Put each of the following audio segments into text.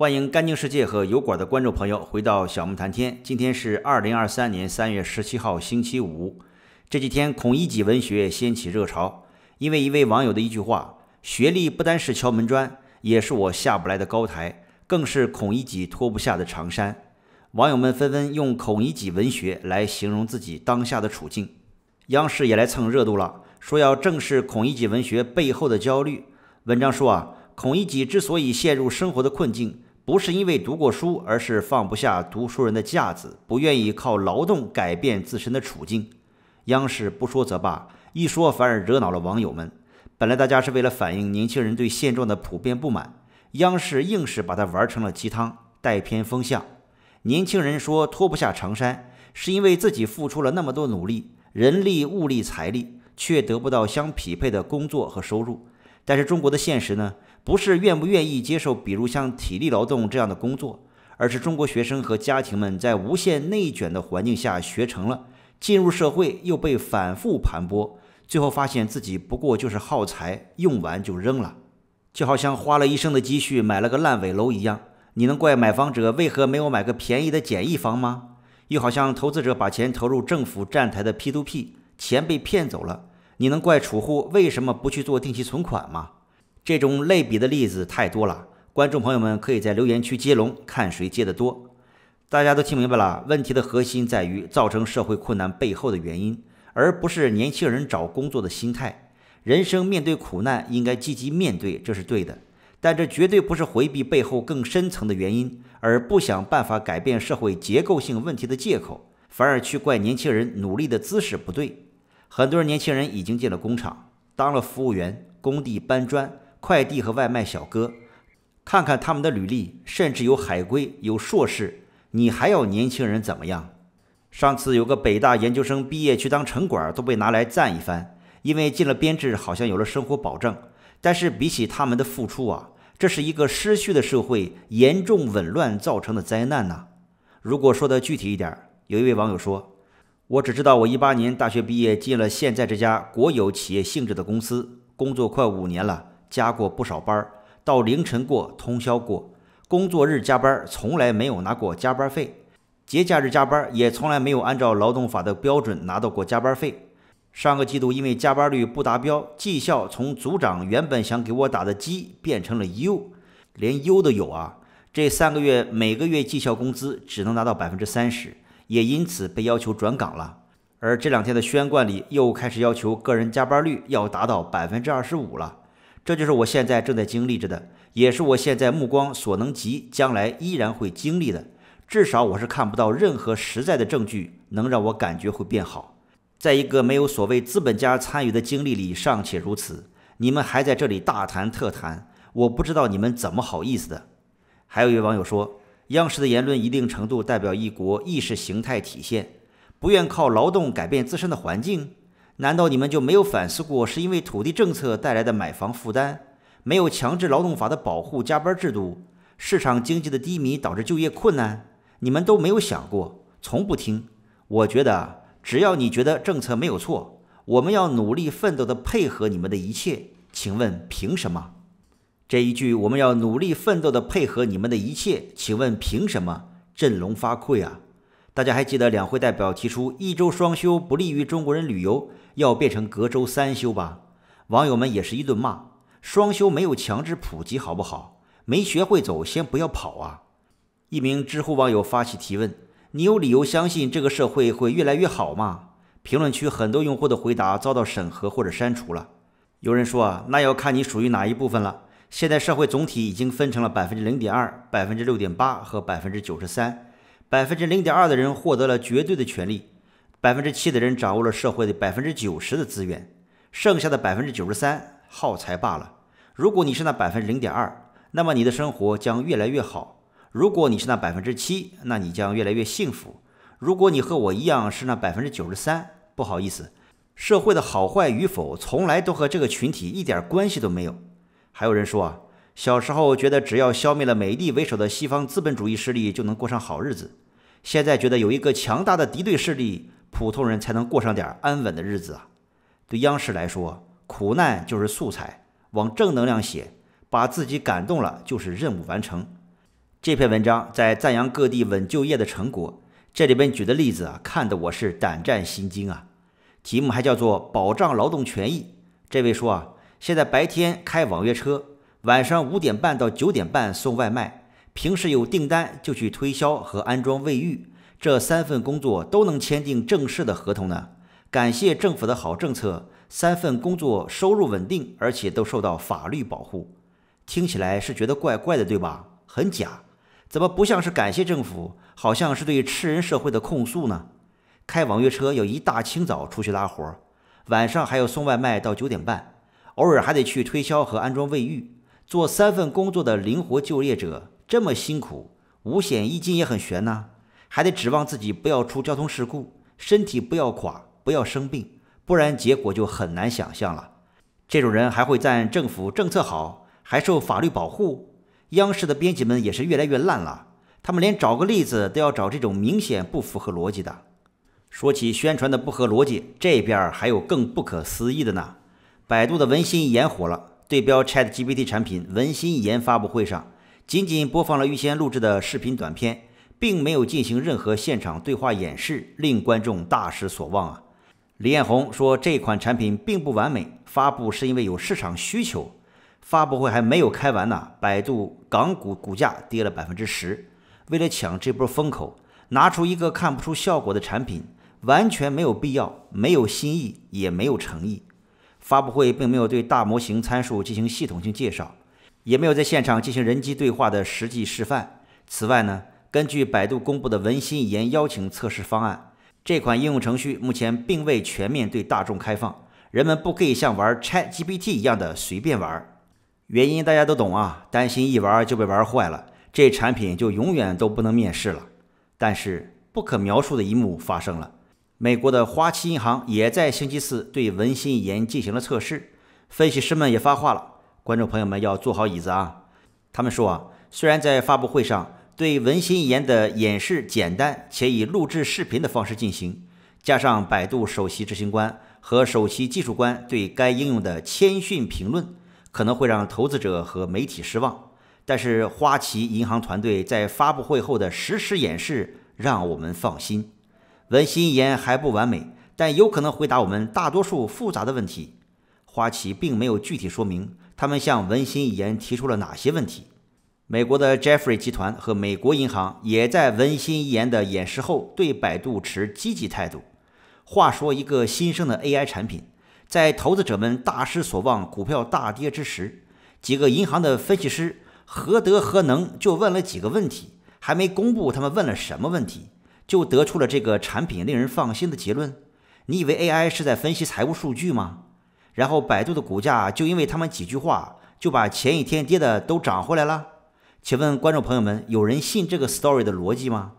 欢迎干净世界和油管的观众朋友回到小木谈天。今天是二零二三年三月十七号星期五。这几天孔乙己文学掀起热潮，因为一位网友的一句话：“学历不单是敲门砖，也是我下不来的高台，更是孔乙己脱不下的长衫。”网友们纷纷用“孔乙己文学”来形容自己当下的处境。央视也来蹭热度了，说要正视孔乙己文学背后的焦虑。文章说啊，孔乙己之所以陷入生活的困境，不是因为读过书，而是放不下读书人的架子，不愿意靠劳动改变自身的处境。央视不说则罢，一说反而惹恼了网友们。本来大家是为了反映年轻人对现状的普遍不满，央视硬是把它玩成了鸡汤，带偏风向。年轻人说脱不下长衫，是因为自己付出了那么多努力，人力、物力、财力，却得不到相匹配的工作和收入。但是中国的现实呢？不是愿不愿意接受，比如像体力劳动这样的工作，而是中国学生和家庭们在无限内卷的环境下学成了，进入社会又被反复盘剥，最后发现自己不过就是耗材，用完就扔了，就好像花了一生的积蓄买了个烂尾楼一样。你能怪买房者为何没有买个便宜的简易房吗？又好像投资者把钱投入政府站台的 P to P，钱被骗走了，你能怪储户为什么不去做定期存款吗？这种类比的例子太多了，观众朋友们可以在留言区接龙，看谁接得多。大家都听明白了，问题的核心在于造成社会困难背后的原因，而不是年轻人找工作的心态。人生面对苦难应该积极面对，这是对的，但这绝对不是回避背后更深层的原因，而不想办法改变社会结构性问题的借口，反而去怪年轻人努力的姿势不对。很多人年轻人已经进了工厂，当了服务员、工地搬砖。快递和外卖小哥，看看他们的履历，甚至有海归，有硕士，你还要年轻人怎么样？上次有个北大研究生毕业去当城管，都被拿来赞一番，因为进了编制，好像有了生活保证。但是比起他们的付出啊，这是一个失序的社会严重紊乱造成的灾难呐。如果说的具体一点，有一位网友说：“我只知道我一八年大学毕业，进了现在这家国有企业性质的公司，工作快五年了。”加过不少班儿，到凌晨过，通宵过，工作日加班从来没有拿过加班费，节假日加班也从来没有按照劳动法的标准拿到过加班费。上个季度因为加班率不达标，绩效从组长原本想给我打的鸡变成了优，连优都有啊！这三个月每个月绩效工资只能拿到百分之三十，也因此被要求转岗了。而这两天的宣贯里又开始要求个人加班率要达到百分之二十五了。这就是我现在正在经历着的，也是我现在目光所能及，将来依然会经历的。至少我是看不到任何实在的证据能让我感觉会变好。在一个没有所谓资本家参与的经历里尚且如此，你们还在这里大谈特谈，我不知道你们怎么好意思的。还有一位网友说，央视的言论一定程度代表一国意识形态体现，不愿靠劳动改变自身的环境。难道你们就没有反思过？是因为土地政策带来的买房负担，没有强制劳动法的保护，加班制度，市场经济的低迷导致就业困难，你们都没有想过，从不听。我觉得，只要你觉得政策没有错，我们要努力奋斗地配合你们的一切。请问凭什么？这一句我们要努力奋斗地配合你们的一切，请问凭什么？振聋发聩啊！大家还记得两会代表提出一周双休不利于中国人旅游？要变成隔周三休吧？网友们也是一顿骂。双休没有强制普及，好不好？没学会走，先不要跑啊！一名知乎网友发起提问：“你有理由相信这个社会会越来越好吗？”评论区很多用户的回答遭到审核或者删除了。有人说：“那要看你属于哪一部分了。现在社会总体已经分成了百分之零点二、百分之六点八和百分之九十三。百分之零点二的人获得了绝对的权利。”百分之七的人掌握了社会的百分之九十的资源，剩下的百分之九十三耗材罢了。如果你是那百分之零点二，那么你的生活将越来越好；如果你是那百分之七，那你将越来越幸福；如果你和我一样是那百分之九十三，不好意思，社会的好坏与否从来都和这个群体一点关系都没有。还有人说啊，小时候觉得只要消灭了美帝为首的西方资本主义势力就能过上好日子，现在觉得有一个强大的敌对势力。普通人才能过上点安稳的日子啊！对央视来说，苦难就是素材，往正能量写，把自己感动了就是任务完成。这篇文章在赞扬各地稳就业的成果，这里边举的例子啊，看得我是胆战心惊啊！题目还叫做“保障劳动权益”。这位说啊，现在白天开网约车，晚上五点半到九点半送外卖，平时有订单就去推销和安装卫浴。这三份工作都能签订正式的合同呢？感谢政府的好政策，三份工作收入稳定，而且都受到法律保护。听起来是觉得怪怪的，对吧？很假，怎么不像是感谢政府，好像是对吃人社会的控诉呢？开网约车要一大清早出去拉活，晚上还要送外卖到九点半，偶尔还得去推销和安装卫浴。做三份工作的灵活就业者这么辛苦，五险一金也很悬呐。还得指望自己不要出交通事故，身体不要垮，不要生病，不然结果就很难想象了。这种人还会赞政府政策好，还受法律保护？央视的编辑们也是越来越烂了，他们连找个例子都要找这种明显不符合逻辑的。说起宣传的不合逻辑，这边还有更不可思议的呢。百度的文心一言火了，对标 ChatGPT 产品，文心一言发布会上，仅仅播放了预先录制的视频短片。并没有进行任何现场对话演示，令观众大失所望啊！李彦宏说这款产品并不完美，发布是因为有市场需求。发布会还没有开完呢，百度港股股价跌了百分之十。为了抢这波风口，拿出一个看不出效果的产品，完全没有必要，没有新意，也没有诚意。发布会并没有对大模型参数进行系统性介绍，也没有在现场进行人机对话的实际示范。此外呢？根据百度公布的文心一言邀请测试方案，这款应用程序目前并未全面对大众开放，人们不可以像玩 ChatGPT 一样的随便玩。原因大家都懂啊，担心一玩就被玩坏了，这产品就永远都不能面世了。但是不可描述的一幕发生了，美国的花旗银行也在星期四对文心一言进行了测试，分析师们也发话了，观众朋友们要坐好椅子啊。他们说啊，虽然在发布会上。对文心一言的演示简单且以录制视频的方式进行，加上百度首席执行官和首席技术官对该应用的谦逊评论，可能会让投资者和媒体失望。但是花旗银行团队在发布会后的实时演示让我们放心。文心一言还不完美，但有可能回答我们大多数复杂的问题。花旗并没有具体说明他们向文心一言提出了哪些问题。美国的 Jeffrey 集团和美国银行也在文心一言的演示后对百度持积极态度。话说，一个新生的 AI 产品，在投资者们大失所望、股票大跌之时，几个银行的分析师何德何能就问了几个问题，还没公布他们问了什么问题，就得出了这个产品令人放心的结论。你以为 AI 是在分析财务数据吗？然后百度的股价就因为他们几句话，就把前一天跌的都涨回来了。请问观众朋友们，有人信这个 story 的逻辑吗？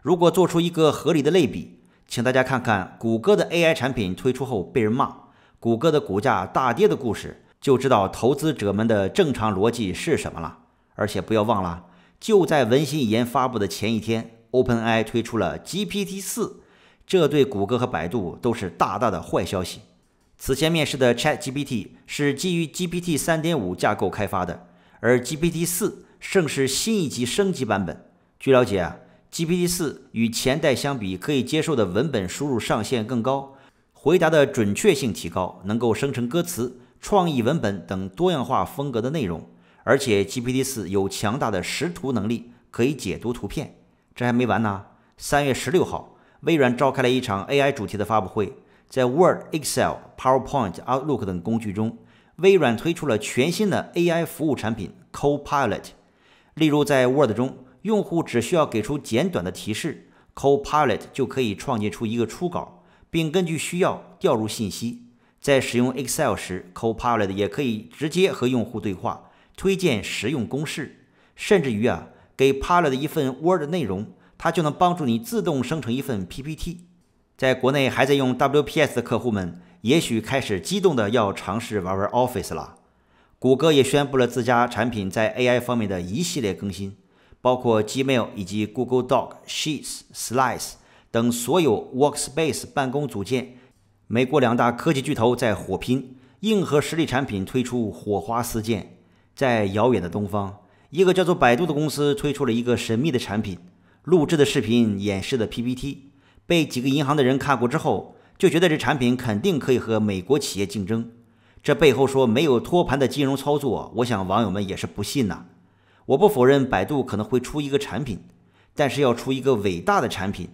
如果做出一个合理的类比，请大家看看谷歌的 AI 产品推出后被人骂，谷歌的股价大跌的故事，就知道投资者们的正常逻辑是什么了。而且不要忘了，就在文心一言发布的前一天，OpenAI 推出了 GPT 四，这对谷歌和百度都是大大的坏消息。此前面试的 ChatGPT 是基于 GPT 三点五架构开发的，而 GPT 四。盛是新一级升级版本。据了解啊，GPT 四与前代相比，可以接受的文本输入上限更高，回答的准确性提高，能够生成歌词、创意文本等多样化风格的内容。而且 GPT 四有强大的识图能力，可以解读图片。这还没完呢，三月十六号，微软召开了一场 AI 主题的发布会，在 Word、Excel、PowerPoint、Outlook 等工具中，微软推出了全新的 AI 服务产品 Copilot。例如，在 Word 中，用户只需要给出简短的提示，Copilot 就可以创建出一个初稿，并根据需要调入信息。在使用 Excel 时，Copilot 也可以直接和用户对话，推荐实用公式，甚至于啊，给 Pilot 一份 Word 内容，它就能帮助你自动生成一份 PPT。在国内还在用 WPS 的客户们，也许开始激动的要尝试玩玩 Office 了。谷歌也宣布了自家产品在 AI 方面的一系列更新，包括 Gmail 以及 Google Docs、h e e t s s l i c e 等所有 Workspace 办公组件。美国两大科技巨头在火拼，硬核实力产品推出，火花四溅。在遥远的东方，一个叫做百度的公司推出了一个神秘的产品，录制的视频、演示的 PPT，被几个银行的人看过之后，就觉得这产品肯定可以和美国企业竞争。这背后说没有托盘的金融操作，我想网友们也是不信呐。我不否认百度可能会出一个产品，但是要出一个伟大的产品，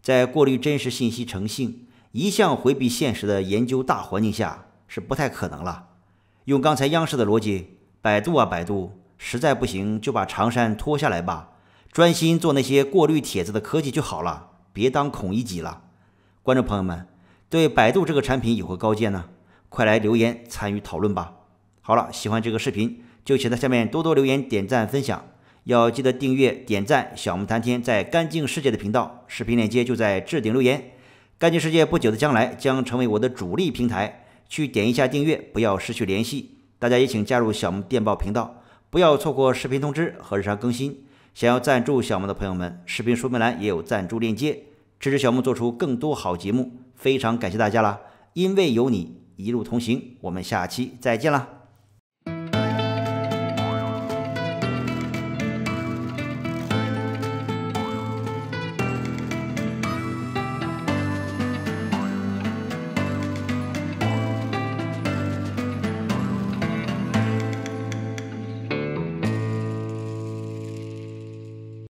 在过滤真实信息成性、一向回避现实的研究大环境下是不太可能了。用刚才央视的逻辑，百度啊百度，实在不行就把长衫脱下来吧，专心做那些过滤帖子的科技就好了，别当孔乙己了。观众朋友们，对百度这个产品有何高见呢？快来留言参与讨论吧！好了，喜欢这个视频就请在下面多多留言、点赞、分享。要记得订阅、点赞“小木谈天”在“干净世界”的频道，视频链接就在置顶留言。干净世界不久的将来将成为我的主力平台，去点一下订阅，不要失去联系。大家也请加入“小木电报”频道，不要错过视频通知和日常更新。想要赞助小木的朋友们，视频说明栏也有赞助链接，支持小木做出更多好节目，非常感谢大家啦！因为有你。一路同行，我们下期再见了。